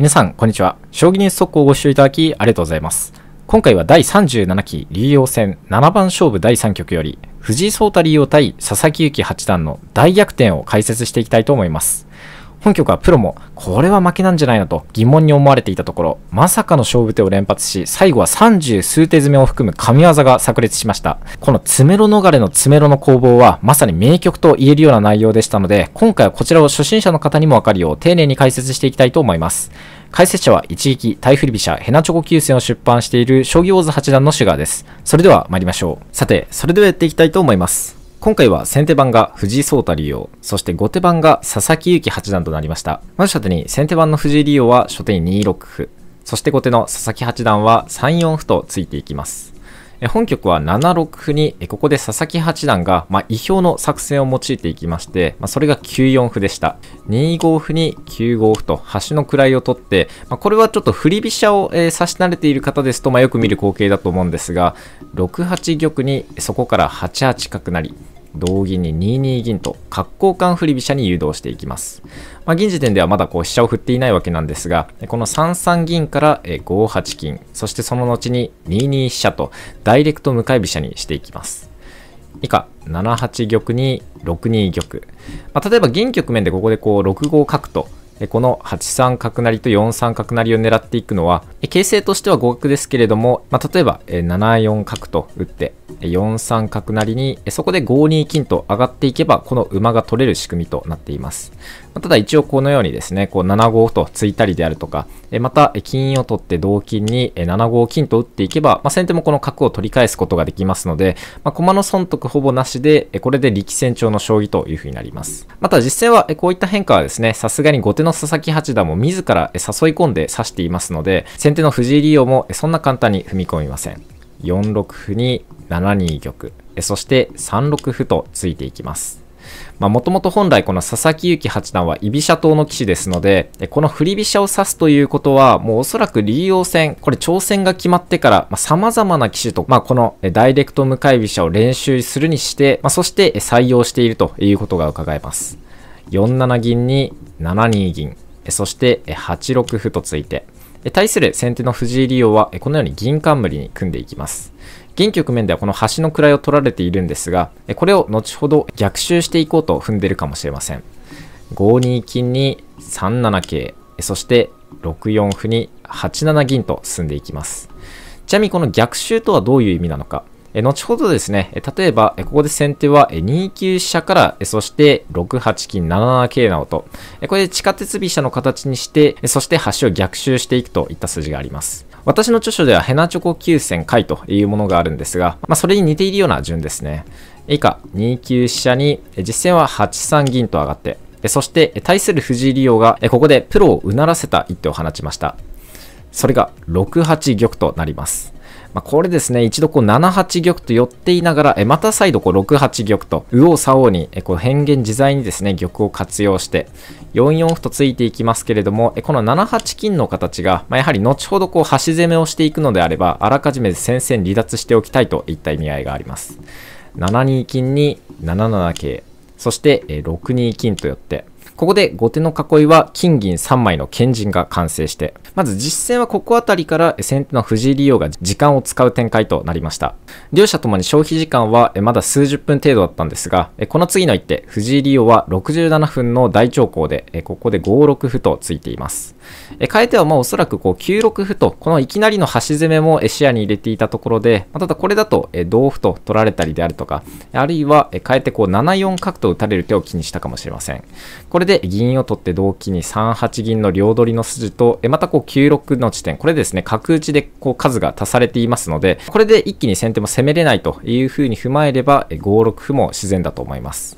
皆さん、こんにちは。将棋ニュース速報をご視聴いただき、ありがとうございます。今回は第37期竜王戦7番勝負第3局より、藤井聡太竜王対佐々木幸八段の大逆転を解説していきたいと思います。本局はプロも、これは負けなんじゃないのと疑問に思われていたところ、まさかの勝負手を連発し、最後は30数手詰めを含む神業が炸裂しました。この詰めろ逃れの詰めろの攻防は、まさに名曲と言えるような内容でしたので、今回はこちらを初心者の方にもわかるよう、丁寧に解説していきたいと思います。解説者は一撃、タイフリビシャ、ヘナチョコ急戦を出版している将棋王子八段のシュガーです。それでは参りましょう。さて、それではやっていきたいと思います。今回は先手番が藤井聡太竜王、そして後手番が佐々木勇気八段となりました。まず初手に先手番の藤井竜王は初手に2六歩、そして後手の佐々木八段は3四歩とついていきます。本局は7六歩に、ここで佐々木八段が、まあ、意表の作戦を用いていきまして、まあ、それが9四歩でした。2五歩に9五歩と端の位を取って、まあ、これはちょっと振り飛車を、えー、指し慣れている方ですと、まあ、よく見る光景だと思うんですが、6八玉にそこから8八角成。同銀に2二銀と角交換振り飛車に誘導していきます、まあ、現時点ではまだこう飛車を振っていないわけなんですがこの3三銀から5八金そしてその後に2二飛車とダイレクト向かい飛車にしていきます以下7八玉に6二玉、まあ、例えば現局面でここでこう6五角とこの8三角成と4三角成を狙っていくのは、形勢としては互角ですけれども、まあ、例えば7四角と打って、4三角成に、そこで5二金と上がっていけば、この馬が取れる仕組みとなっています。ただ一応このようにですね、こう7五と突いたりであるとか、また金を取って同金に7五金と打っていけば、まあ、先手もこの角を取り返すことができますので、まあ、駒の損得ほぼなしで、これで力戦調の将棋というふうになります。また実際はこういった変化はですね、さすがに後手の佐々木八段も自ら誘い込んで指していますので、先手の藤井竜王もそんな簡単に踏み込みません。4六歩に7二玉、そして3六歩とついていきます。まあ、もともと本来この佐々木紀八段は居飛車党の棋士ですので、この振り飛車を指すということは、もうおそらく竜王戦、これ挑戦が決まってから、まあ、様々な棋士と、まあ、このダイレクト向かい飛車を練習するにして、まあ、そして採用しているということが伺えます。4七銀に7二銀、そして8六歩とついて、対する先手の藤井竜王は、このように銀冠に組んでいきます。現局面ではこの端の位を取られているんですが、これを後ほど逆襲していこうと踏んでるかもしれません。5二金に3七桂、そして6四歩に8七銀と進んでいきます。ちなみにこの逆襲とはどういう意味なのか。後ほどですね、例えば、ここで先手は2九飛車から、そして6八金、7七桂などと、これで地下鉄飛車の形にして、そして端を逆襲していくといった筋があります。私の著書ではヘナチョコ9選回というものがあるんですが、まあ、それに似ているような順ですね。以下、2九飛車に、実戦は8三銀と上がって、そして、対する藤井竜王が、ここでプロをうならせた一手を放ちました。それが6八玉となります。まあ、これですね、一度こう7八玉と寄っていながら、えまた再度こう6八玉と、右往左往に、えこう変幻自在にですね、玉を活用して、4四歩とついていきますけれども、えこの7八金の形が、まあ、やはり後ほどこう端攻めをしていくのであれば、あらかじめ戦線離脱しておきたいといった意味合いがあります。7二金に7七桂、そして、6二金と寄って、ここで後手の囲いは金銀3枚の賢人が完成して、まず実戦はここあたりから先手の藤井竜王が時間を使う展開となりました。両者ともに消費時間はまだ数十分程度だったんですが、この次の一手、藤井竜王は67分の大長考で、ここで5六歩とついています。変えてはまあおそらくこう9六歩と、このいきなりの端攻めも視野に入れていたところで、ただこれだと同歩と取られたりであるとか、あるいは変えてこう7四角と打たれる手を気にしたかもしれません。これで銀を取って同期に3八銀の両取りの筋と、えまたこう9六の地点、これですね、角打ちでこう数が足されていますので、これで一気に先手も攻めれないというふうに踏まえれば、5六歩も自然だと思います。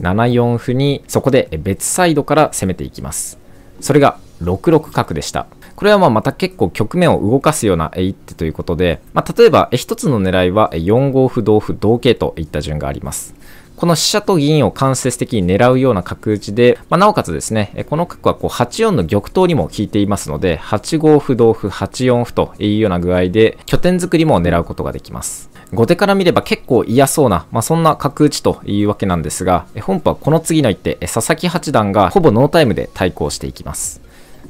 7四歩に、そこで別サイドから攻めていきます。それが6六角でした。これはまあまた結構局面を動かすような一手ということで、まあ、例えば一つの狙いは4五歩同歩同桂といった順があります。この飛車と銀を間接的に狙うような角打ちで、まあ、なおかつですね、この角はこう8四の玉頭にも効いていますので、8五歩同歩、8四歩というような具合で、拠点作りも狙うことができます。後手から見れば結構嫌そうな、まあ、そんな角打ちというわけなんですが、本譜はこの次の一手、佐々木八段がほぼノータイムで対抗していきます。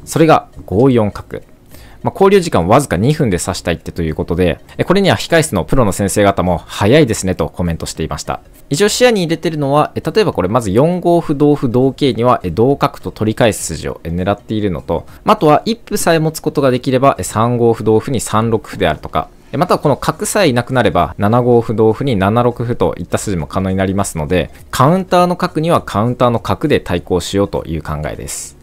それが5四角。まあ、交流時間わずか2分で指したいってということで、これには控室のプロの先生方も早いですねとコメントしていました。一応視野に入れてるのは、例えばこれまず4五歩同歩同桂には同角と取り返す筋を狙っているのと、あとは一歩さえ持つことができれば3五歩同歩に3六歩であるとか、またはこの角さえいなくなれば7五歩同歩に7六歩といった筋も可能になりますのでカウンターの角にはカウンターの角で対抗しようという考えです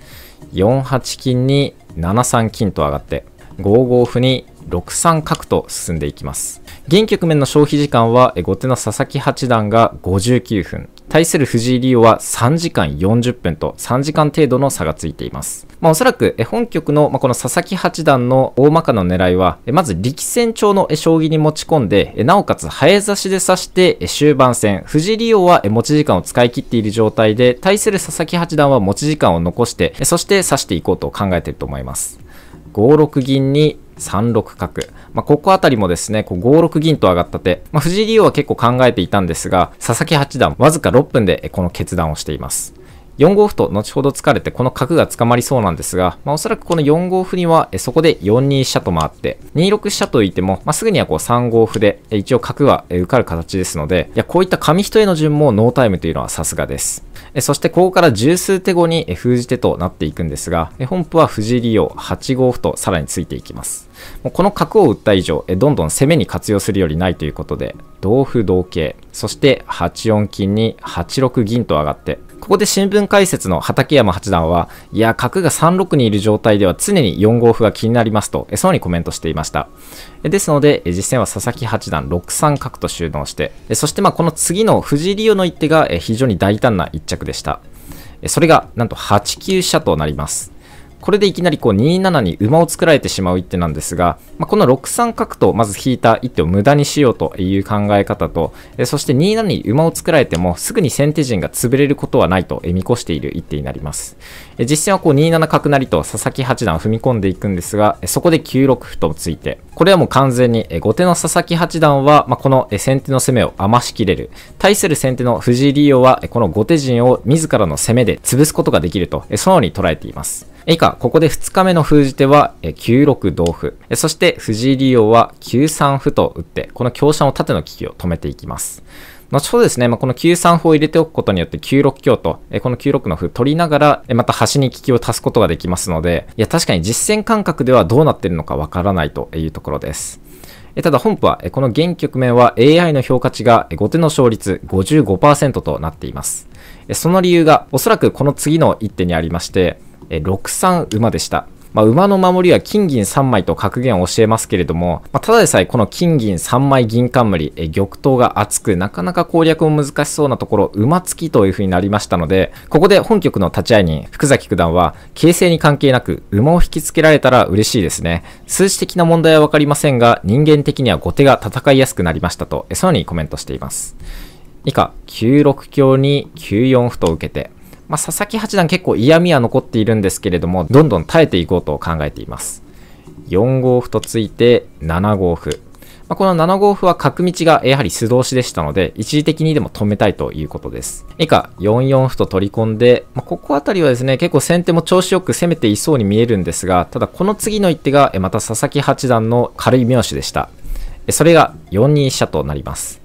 4八金に7三金と上がって5五歩に6三角と進んでいきます。現局面の消費時間は後手の佐々木八段が59分、対する藤井竜王は3時間40分と3時間程度の差がついています。まあ、おそらく本局の、この佐々木八段の大まかな狙いは、まず力戦調の将棋に持ち込んで、なおかつ早指しで指して終盤戦、藤井竜王は持ち時間を使い切っている状態で、対する佐々木八段は持ち時間を残して、そして指していこうと考えていると思います。5六銀に3六角。まあ、ここあたりもですね、こう5六銀と上がった手。まあ、藤井竜王は結構考えていたんですが、佐々木八段、わずか6分でこの決断をしています。4五歩と後ほど疲れてこの角が捕まりそうなんですが、まあ、おそらくこの4五歩にはそこで4二飛車と回って2六飛車といても、まあ、すぐにはこう3五歩で一応角は受かる形ですのでいやこういった紙一重の順もノータイムというのはさすがです。そしてここから十数手後に封じ手となっていくんですが、本譜は藤井利用8五歩とさらについていきます。もうこの角を打った以上、どんどん攻めに活用するよりないということで、同歩同桂、そして8四金に8六銀と上がって、ここで新聞解説の畠山八段は、いや、角が3六にいる状態では常に4五歩が気になりますと、えそうにコメントしていました。ですので、実戦は佐々木八段6三角と収納して、そしてまあこの次の藤井竜王の一手が非常に大胆な一着でした。それが、なんと8九飛車となります。これでいきなりこう2七に馬を作られてしまう一手なんですが、まあ、この6三角とまず引いた一手を無駄にしようという考え方と、そして2七に馬を作られてもすぐに先手陣が潰れることはないと見越している一手になります。実戦はこう2七角成と佐々木八段踏み込んでいくんですが、そこで9六歩とついて、これはもう完全に後手の佐々木八段は、まあ、この先手の攻めを余しきれる。対する先手の藤井竜王はこの後手陣を自らの攻めで潰すことができると、そのように捉えています。以下、ここで2日目の封じ手は、9六同歩。そして藤井竜王は9三歩と打って、この香車の縦の利きを止めていきます。後ほどですね、まあ、この9三歩を入れておくことによって9六香と、この9六の歩取りながら、また端に利きを足すことができますので、いや、確かに実戦感覚ではどうなってるのかわからないというところです。ただ本譜は、この現局面は AI の評価値が後手の勝率55%となっています。その理由がおそらくこの次の一手にありまして、6三馬でした。まあ、馬の守りは金銀3枚と格言を教えますけれども、まあ、ただでさえこの金銀3枚銀冠、え玉頭が厚く、なかなか攻略も難しそうなところ、馬付きという風になりましたので、ここで本局の立ち会いに、福崎九段は、形勢に関係なく、馬を引きつけられたら嬉しいですね。数値的な問題はわかりませんが、人間的には後手が戦いやすくなりましたと、えそのようにコメントしています。以下、9六強に9四歩と受けて、まあ、佐々木八段結構嫌味は残っているんですけれども、どんどん耐えていこうと考えています。4五歩と突いて、7五歩。まあ、この7五歩は角道がやはり素通しでしたので、一時的にでも止めたいということです。以下、4四歩と取り込んで、まあ、ここあたりはですね、結構先手も調子よく攻めていそうに見えるんですが、ただこの次の一手が、また佐々木八段の軽い妙手でした。それが4二飛車となります。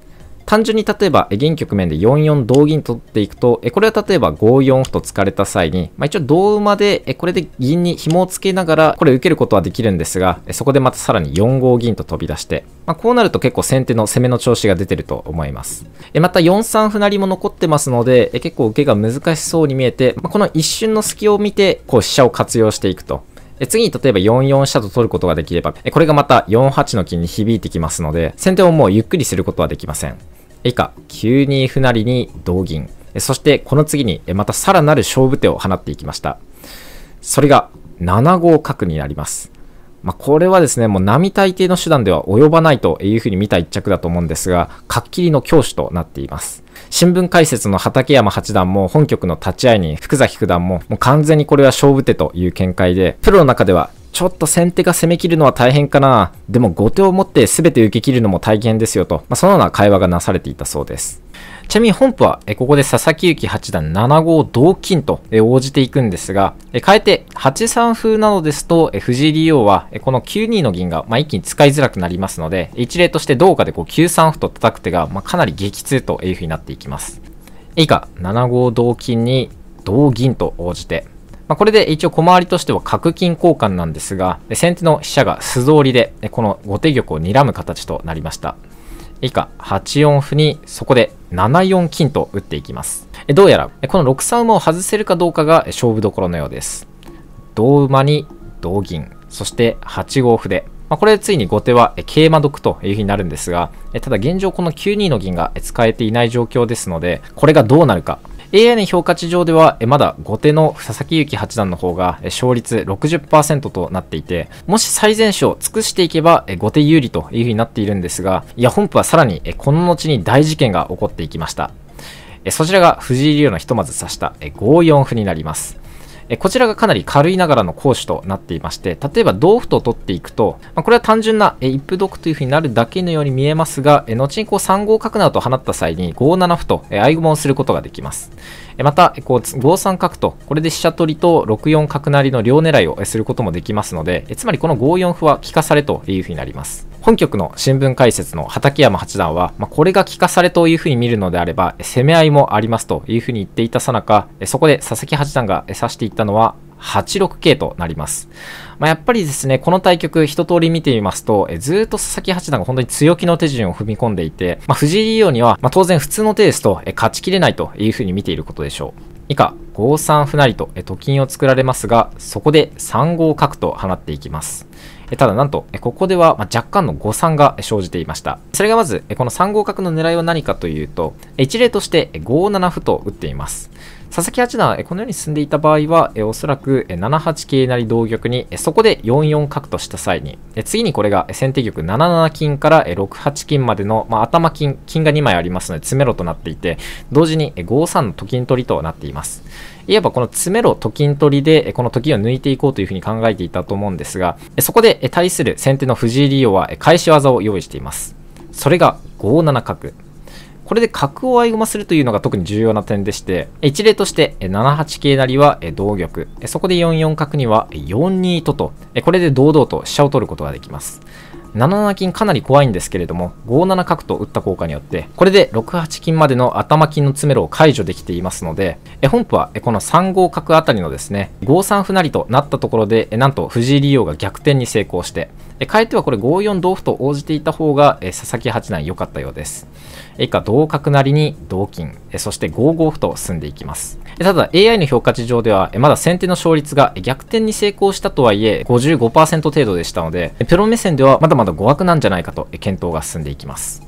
単純に例えば、現局面で4四同銀と取っていくと、これは例えば5四歩と突かれた際に、まあ、一応同馬で、これで銀に紐をつけながら、これ受けることはできるんですが、そこでまたさらに4五銀と飛び出して、まあ、こうなると結構先手の攻めの調子が出てると思います。また4三歩成も残ってますので、結構受けが難しそうに見えて、まあ、この一瞬の隙を見て、こう飛車を活用していくと。次に例えば4四飛車と取ることができれば、これがまた4八の金に響いてきますので、先手ももうゆっくりすることはできません。以下、9二歩成に同銀。そしてこの次にまたさらなる勝負手を放っていきました。それが7五角になります。まあ、これはですね、もう並大抵の手段では及ばないというふうに見た一着だと思うんですが、かっきりの教師となっています。新聞解説の畠山八段も本局の立ち会いに福崎九段ももう完全にこれは勝負手という見解で、プロの中ではちょっと先手が攻めきるのは大変かな。でも後手を持って全て受け切るのも大変ですよと、まあ、そのような会話がなされていたそうです。ちなみに本譜は、ここで佐々木幸八段7五同金と応じていくんですが、変えて8三風などですと、藤井竜王はこの9二の銀が一気に使いづらくなりますので、一例として同価でこう9三歩と叩く手がかなり激痛という風になっていきます。以下、7五同金に同銀と応じて、まあ、これで一応小回りとしては角金交換なんですが、先手の飛車が素通りで、この後手玉を睨む形となりました。以下、8四歩に、そこで7四金と打っていきます。どうやら、この6三馬を外せるかどうかが勝負どころのようです。同馬に同銀、そして8五歩で、まあ、これでついに後手は桂馬得というふうになるんですが、ただ現状この9二の銀が使えていない状況ですので、これがどうなるか、AI の評価値上では、まだ後手の佐々木気八段の方が勝率60%となっていて、もし最善手を尽くしていけば、後手有利という風になっているんですが、いや、本譜はさらに、この後に大事件が起こっていきました。そちらが藤井竜のひとまず指した5四歩になります。こちらがかなり軽いながらの講師となっていまして、例えば同歩と取っていくと、これは単純な、一歩読というふうになるだけのように見えますが、後にこう3五角などと放った際に5七歩と、合駒をすることができます。また、こう5三角と、これで飛車取りと6四角成の両狙いをすることもできますので、つまりこの5四歩は利かされというふうになります。本局の新聞解説の畠山八段は、まあ、これが聞かされというふうに見るのであれば、攻め合いもありますというふうに言っていたさなか、そこで佐々木八段が指していったのは、8六桂となります。まあ、やっぱりですね、この対局一通り見てみますと、えずっと佐々木八段が本当に強気の手順を踏み込んでいて、まあ、藤井竜王には、まあ、当然普通の手ですと勝ちきれないというふうに見ていることでしょう。以下、5三歩成とえと金を作られますが、そこで3五角と放っていきます。ただなんと、ここでは若干の誤算が生じていました。それがまず、この3五角の狙いは何かというと、一例として5七歩と打っています。佐々木八段はこのように進んでいた場合は、おそらく7八桂成同玉に、そこで4四角とした際に、次にこれが先手玉7七金から6八金までの、まあ、頭金、金が2枚ありますので詰めろとなっていて、同時に5三のと金取りとなっています。いわばこの詰めろと金取りで、このと金を抜いていこうというふうに考えていたと思うんですが、そこで対する先手の藤井利用は返し技を用意しています。それが5七角。これで角を合駒するというのが特に重要な点でして、一例として7八桂成は同玉、そこで4四角には4二とと、これで堂々と飛車を取ることができます。7七金かなり怖いんですけれども、5七角と打った効果によって、これで6八金までの頭金の詰めろを解除できていますので、本譜はこの3五角あたりのですね、5三歩成となったところで、なんと藤井竜王が逆転に成功して、え変えてはこれ5四同歩と応じていた方が、佐々木八段良かったようです。以下同角成に同金、そして5五歩と進んでいきます。ただ AI の評価値上では、まだ先手の勝率が逆転に成功したとはいえ55%程度でしたので、プロ目線ではまだまだ互角なんじゃないかと検討が進んでいきます。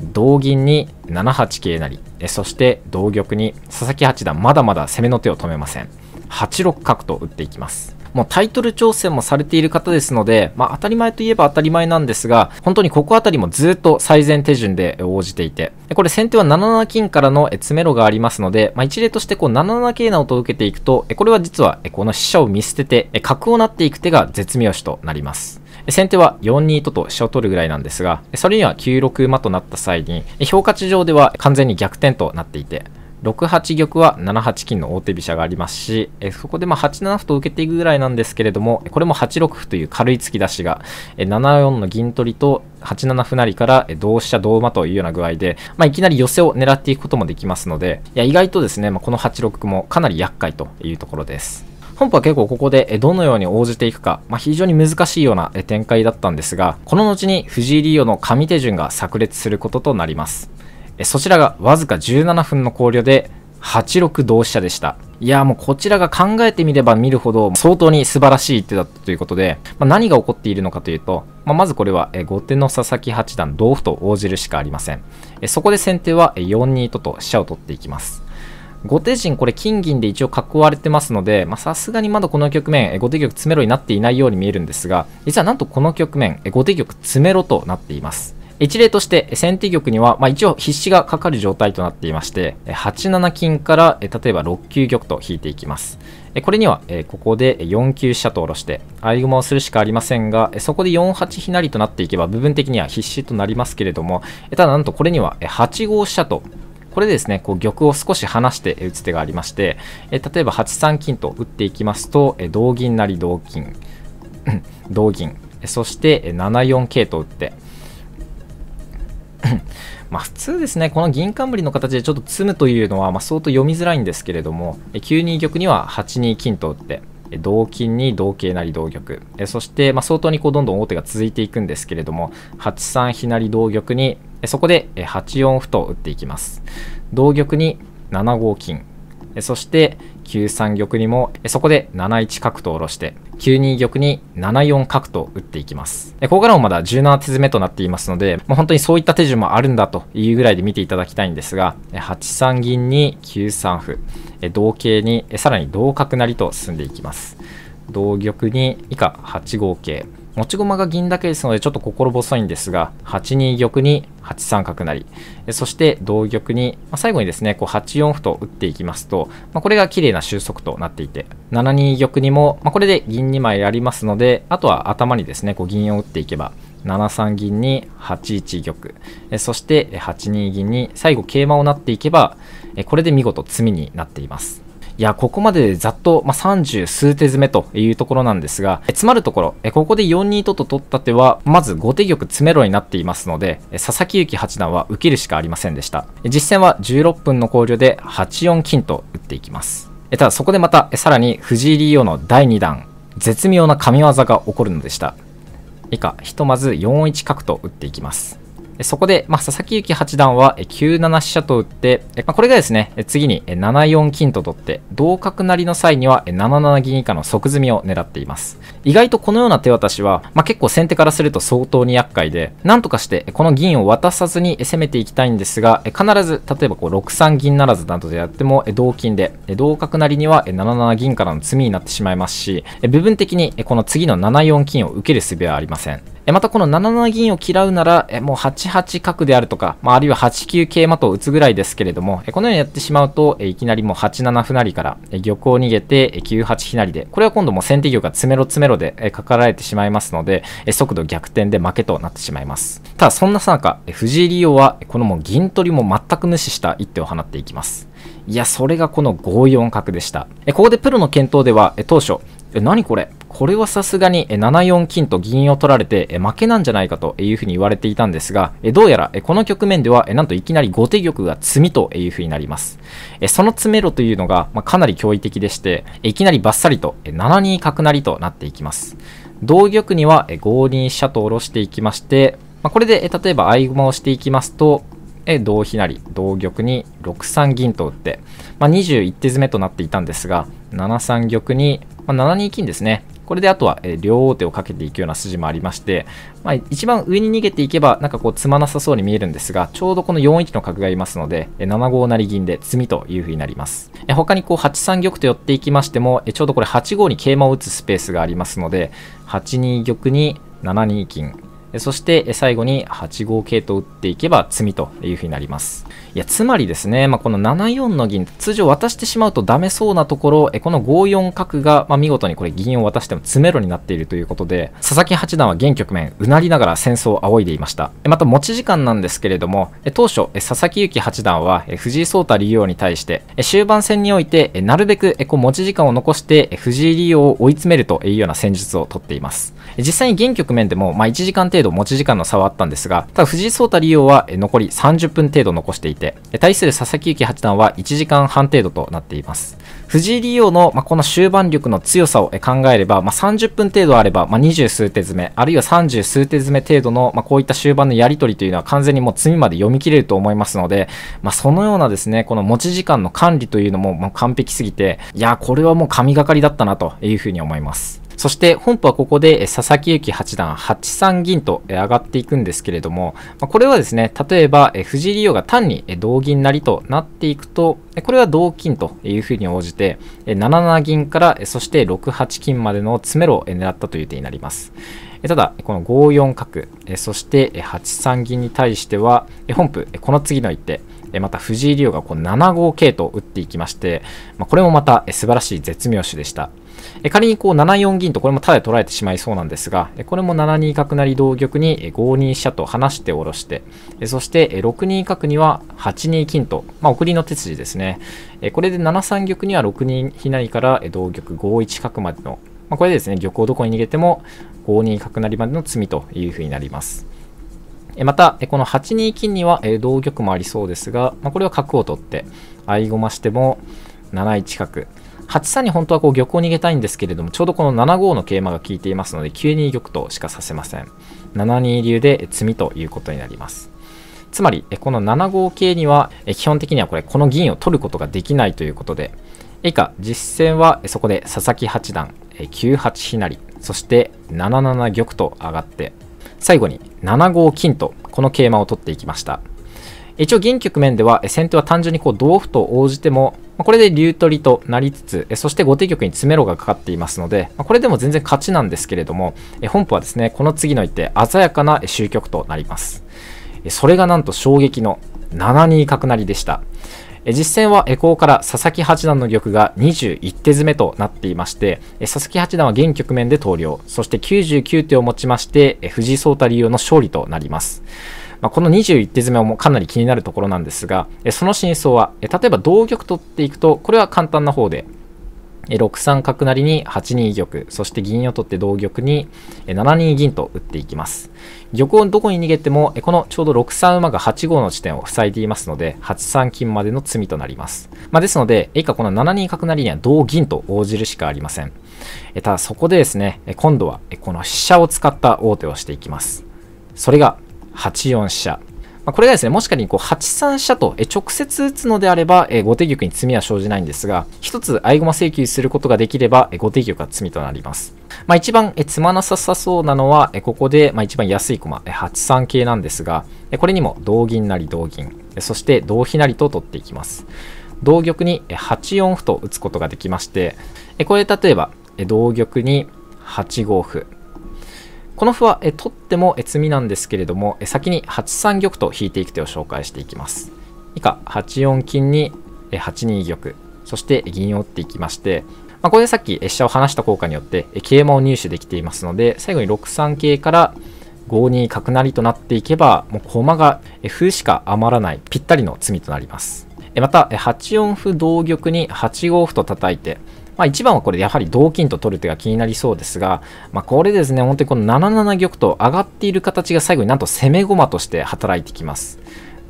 同銀に7八桂成、そして同玉に佐々木八段まだまだ攻めの手を止めません。8六角と打っていきます。もうタイトル挑戦もされている方ですので、まあ、当たり前といえば当たり前なんですが、本当にここあたりもずっと最善手順で応じていて、これ先手は7七金からの詰めろがありますので、まあ、一例としてこう7七桂を届けていくと、これは実はこの飛車を見捨てて、角をなっていく手が絶妙手となります。先手は4二とと飛車を取るぐらいなんですが、それには9六馬となった際に、評価値上では完全に逆転となっていて、6八玉は7八金の大手飛車がありますし、えそこでまあ8七歩と受けていくぐらいなんですけれども、これも8六歩という軽い突き出しが、え7四の銀取りと8七歩成から同飛車同馬というような具合で、まあ、いきなり寄せを狙っていくこともできますので、いや意外とですね、まあ、この8六もかなり厄介というところです。本譜は結構ここでどのように応じていくか、まあ、非常に難しいような展開だったんですが、この後に藤井竜王の上手順が炸裂することとなります。そちらがわずか17分の考慮で8六同飛車でした。いやもうこちらが考えてみれば見るほど相当に素晴らしい一手だったということで、まあ、何が起こっているのかというと、まあ、まずこれは後手の佐々木八段同歩と応じるしかありません。そこで先手は4二とと飛車を取っていきます。後手陣これ金銀で一応囲われてますのでさすがにまだこの局面後手玉詰めろになっていないように見えるんですが実はなんとこの局面後手玉詰めろとなっています一例として先手玉には、まあ、一応必至がかかる状態となっていまして8七金から例えば6九玉と引いていきますこれにはここで4九飛車と下ろして合駒をするしかありませんがそこで4八ひなりとなっていけば部分的には必至となりますけれどもただなんとこれには8五飛車とこれでですね、こう玉を少し離して打つ手がありまして、え例えば8三金と打っていきますと、え同銀なり同金、同銀、そして7四桂と打って、まあ普通ですね、この銀冠の形でちょっと詰むというのは、まあ、相当読みづらいんですけれども、9二玉には8二金と打って、同金に同桂成同玉、そして、まあ、相当にこうどんどん王手が続いていくんですけれども、8三飛成同玉に、そこで8四歩と打っていきます。同玉に7五金、そして9三玉にもそこで7一角と下ろして9二玉に7四角と打っていきますここからもまだ17手詰めとなっていますのでもう本当にそういった手順もあるんだというぐらいで見ていただきたいんですが8三銀に9三歩同桂にさらに同角成と進んでいきます同玉に以下8五桂持ち駒が銀だけですのでちょっと心細いんですが、8二玉に8三角成、そして同玉に、まあ、最後にですね、こう8四歩と打っていきますと、まあ、これが綺麗な収束となっていて、7二玉にも、まあ、これで銀2枚ありますので、あとは頭にですね、こう銀を打っていけば、7三銀に8一玉、そして8二銀に最後桂馬をなっていけば、これで見事詰みになっています。いや、ここまでざっと、まあ、30数手詰めというところなんですが、詰まるところ、えここで4二とと取った手は、まず後手玉詰めろになっていますので、佐々木幸八段は受けるしかありませんでした。実戦は16分の考慮で8四金と打っていきます。ただそこでまた、さらに藤井竜王の第2弾、絶妙な神業が起こるのでした。以下、ひとまず4一角と打っていきます。そこで、まあ、佐々木幸八段は9七飛車と打って、まあ、これがですね、次に7四金と取って、同角成の際には7七銀以下の即詰みを狙っています。意外とこのような手渡しは、まあ、結構先手からすると相当に厄介で、なんとかしてこの銀を渡さずに攻めていきたいんですが、必ず、例えばこう6三銀ならずなどでやっても同金で、同角成には7七銀からの詰みになってしまいますし、部分的にこの次の7四金を受ける術はありません。またこの7七銀を嫌うなら、もう8八角であるとか、まあ、あるいは8九桂馬と打つぐらいですけれども、このようにやってしまうと、いきなりもう8七歩成から、玉を逃げて、9八飛成で、これは今度も先手玉が詰めろ詰めろで、かかられてしまいますので、速度逆転で負けとなってしまいます。ただそんなさなか、藤井竜王は、このもう銀取りも全く無視した一手を放っていきます。いや、それがこの5四角でした。ここでプロの検討では、当初、え、何これこれはさすがに7四金と銀を取られて負けなんじゃないかというふうに言われていたんですが、どうやらこの局面ではなんといきなり後手玉が詰みというふうになります。その詰めろというのがかなり驚異的でして、いきなりバッサリと7二角成となっていきます。同玉には5二飛車と下ろしていきまして、これで例えば合駒をしていきますと、え同飛成同玉に6三銀と打って、まあ、21手詰めとなっていたんですが7三玉に、まあ、7二金ですねこれであとは、え両王手をかけていくような筋もありまして、まあ、一番上に逃げていけば、なんかこう、詰まなさそうに見えるんですが、ちょうどこの4一の角がいますので、え7五成銀で詰みというふうになります。え他にこう、8三玉と寄っていきましても、えちょうどこれ8五に桂馬を打つスペースがありますので、8二玉に7二金、そして最後に8五桂と打っていけば詰みというふうになります。いや、つまりですね、まあ、この7四の銀、通常渡してしまうとダメそうなところ、えこの5四角が、まあ、見事にこれ銀を渡しても詰めろになっているということで、佐々木八段は現局面、うなりながら戦争を仰いでいました。また持ち時間なんですけれども、当初、佐々木幸八段は藤井聡太竜王に対して、終盤戦において、なるべくこ持ち時間を残して藤井竜王を追い詰めるというような戦術をとっています。実際に現局面でも、まあ、1時間程度持ち時間の差はあったんですが、ただ藤井聡太竜王は残り30分程度残していて、て、対する佐々木幸八段は1時間半程度となっています。藤井竜王の、まこの終盤力の強さを考えれば、ま30分程度あれば、ま20数手詰め、あるいは30数手詰め程度の、まこういった終盤のやり取りというのは完全にもう罪まで読み切れると思いますので、まそのようなですね、この持ち時間の管理というのももう完璧すぎて、いや、これはもう神がかりだったなというふうに思います。そして本譜はここで佐々木幸八段8三銀と上がっていくんですけれども、これはですね、例えば藤井竜王が単に同銀成となっていくと、これは同金というふうに応じて、7七銀からそして6八金までの詰めろを狙ったという手になります。ただ、この5四角、そして8三銀に対しては、本譜、この次の一手、また藤井竜王がこう7五桂と打っていきまして、これもまた素晴らしい絶妙手でした。え仮にこう7四銀とこれもただで取られてしまいそうなんですが、これも7二角成同玉に5二飛車と離して下ろして、そして6二角には8二金と、まあ、送りの手筋ですね。これで7三玉には6二飛成から同玉5一角までの、まあ、これでですね、玉をどこに逃げても5二角成までの詰みというふうになります。また、この8二金には同玉もありそうですが、まあ、これは角を取って、合駒しても7一角。8三に本当はこう玉を逃げたいんですけれども、ちょうどこの7五の桂馬が効いていますので、9二玉としかさせません。7二竜で詰みということになります。つまり、この7五桂には、基本的にはこれ、この銀を取ることができないということで、以下、実戦はそこで佐々木八段、9八飛成、そして7七玉と上がって、最後に7五金と、この桂馬を取っていきました。一応銀局面では先手は単純にこう同歩と応じても、これで竜取りとなりつつ、そして後手玉に詰めろがかかっていますので、これでも全然勝ちなんですけれども、本譜はですね、この次の一手、鮮やかな終局となります。それがなんと衝撃の7二角成でした。実戦はここから佐々木八段の玉が21手詰めとなっていまして佐々木八段は現局面で投了そして99手をもちまして藤井聡太竜王の勝利となりますまあ、この21手詰めもかなり気になるところなんですが、その真相は、例えば同玉取っていくと、これは簡単な方で、6三角成に8二玉そして銀を取って同玉に7二銀と打っていきます玉をどこに逃げてもこのちょうど6三馬が8五の地点を塞いでいますので8三金までの詰みとなります、まあ、ですので以下この7二角成には同銀と応じるしかありませんただそこでですね今度はこの飛車を使った王手をしていきますそれが8四飛車。まあ、これがですね、もしかにこう8三飛車と、え直接打つのであれば、え後手玉に罪は生じないんですが、一つ合駒請求することができれば、え後手玉が罪となります。まあ、一番えつまなさそうなのは、えここで、まあ、一番安い駒、え8三桂なんですが、えこれにも同銀なり同銀、そして同飛なりと取っていきます。同玉に8四歩と打つことができまして、えこれ例えば、同玉に8五歩、この歩は、え取っても、え詰みなんですけれども、先に8三玉と引いていく手を紹介していきます。以下、8四金に、8二玉、そして銀を打っていきまして、まあ、これでさっき飛車を離した効果によって、桂馬を入手できていますので、最後に6三桂から5二角成となっていけば、もう駒が歩しか余らないぴったりの詰みとなります。また、8四歩同玉に8五歩と叩いて、まあ、番はこれやはり同金と取る手が気になりそうですが、まあ、これですね、本当にこの7七玉と上がっている形が最後になんと攻め駒として働いてきます。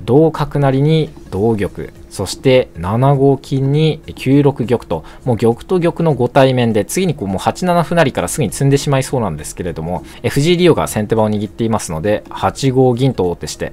同角成に同玉、そして7五金に9六玉と、もう玉と玉のご対面で、次にこうもう8七歩成からすぐに積んでしまいそうなんですけれども、藤井竜王が先手番を握っていますので、8五銀と王手して、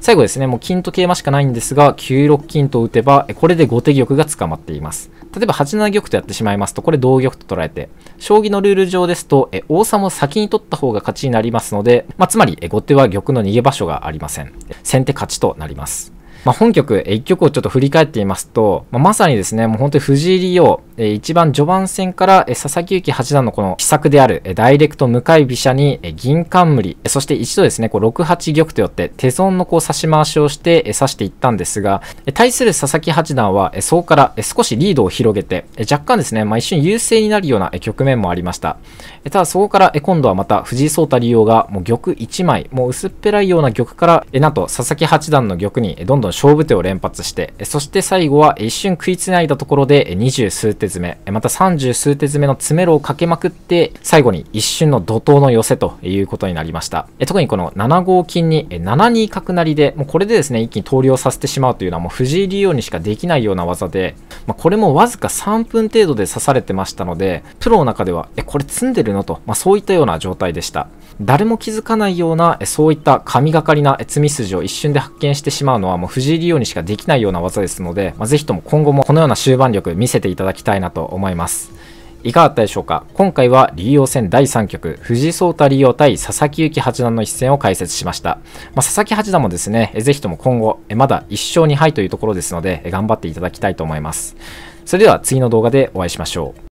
最後ですね、もう金と桂馬しかないんですが、9六金と打てば、これで後手玉が捕まっています。例えば8七玉とやってしまいますと、これ同玉と捉えて、将棋のルール上ですと、え王様を先に取った方が勝ちになりますので、まあ、つまり、後手は玉の逃げ場所がありません。先手勝ちとなります。まあ、本局、一局をちょっと振り返ってみますと、まあ、まさにですね、もう本当に藤井利用、一番序盤戦から、佐々木幸八段のこの秘策である、ダイレクト向かい飛車に、銀冠、そして一度ですね、こう6八玉とよって手損のこう差し回しをして、指していったんですが、対する佐々木八段は、そこから、少しリードを広げて、若干ですね、まあ、一瞬優勢になるような、局面もありました。ただそこから、今度はまた藤井聡太竜王がもう玉1枚、もう薄っぺらいような玉から、なんと佐々木八段の玉に、どんどん勝負手を連発して、そして最後は一瞬食いつないだところで二十数手詰め、また三十数手詰めの詰めろをかけまくって、最後に一瞬の怒涛の寄せということになりました。特にこの7五金に7二角成で、もうこれでですね、一気に投了させてしまうというのはもう藤井竜王にしかできないような技で、まあ、これもわずか3分程度で刺されてましたので、プロの中では、え、これ詰んでるのと、まあ、そういったような状態でした。誰も気づかないような、そういった神がかりな詰み筋を一瞬で発見してしまうのはもう藤井竜王にしかできないような技ですので、まあ、ぜひとも今後もこのような終盤力見せていただきたいなと思います。いかがだったでしょうか今回は竜王戦第3局、藤井聡太竜王対佐々木幸八段の一戦を解説しました。まあ、佐々木八段もですね、是非とも今後、えまだ1勝2敗というところですので、頑張っていただきたいと思います。それでは次の動画でお会いしましょう。